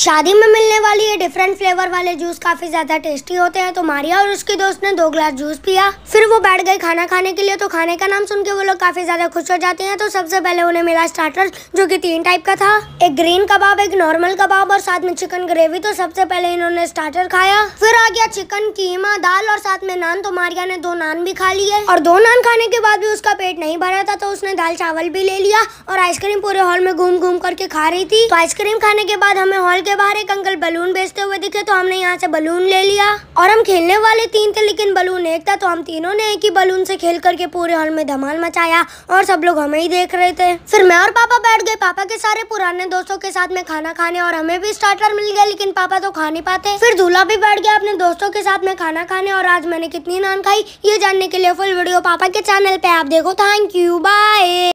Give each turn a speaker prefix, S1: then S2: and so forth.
S1: शादी में मिलने वाली ये डिफरेंट फ्लेवर वाले जूस काफी ज्यादा टेस्टी होते हैं तो मारिया और उसकी दोस्त ने दो ग्लास जूस पिया फिर वो बैठ गए खाना खाने के लिए तो खाने का नाम सुन के वो लोग काफी ज्यादा खुश हो जाते हैं तो सबसे पहले उन्हें मिला स्टार्टर जो कि तीन टाइप का था एक ग्रीन कबाब एक नॉर्मल कबाब और साथ में चिकन ग्रेवी तो सबसे पहले इन्होंने स्टार्टर खाया फिर आ गया चिकन कीमा दाल और साथ में नान तो मारिया ने दो नान भी खा लिए और दो नान खाने के बाद भी उसका पेट नहीं भरा था तो उसने दाल चावल भी ले लिया और आइसक्रीम पूरे हॉल में घूम घूम करके खा रही थी तो आइसक्रीम खाने के बाद हमें हॉल के बाहर एक अंकल बलून बेचते हुए दिखे तो हमने यहाँ से बलून ले लिया और हम खेलने वाले तीन थे लेकिन बलून एक था तो हम तीनों ने एक ही बलून से खेल करके पूरे हॉल में धमाल मचाया और सब लोग हमें ही देख रहे थे फिर मैं और पापा बैठ गए पापा के सारे पुराने दोस्तों के साथ में खाना खाने और हमें भी स्टार्टर मिल गया लेकिन पापा तो खा नहीं पाते फिर दूल्हा भी बैठ गया अपने दोस्तों के साथ में खाना खाने और आज मैंने कितनी नान खाई ये जानने के लिए फुल वीडियो पापा के चैनल पे आप देखो थैंक यू बाय